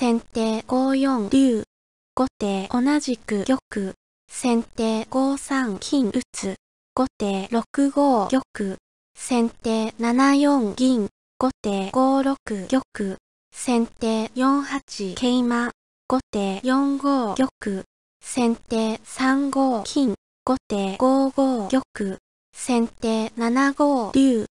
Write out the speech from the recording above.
先手5四竜。後手同じく玉。先手5三金打つ。後手6五玉。先手7四銀。後手5六玉。先手4八桂馬。後手4五玉。先手3五金。後手5五玉。先手7五竜。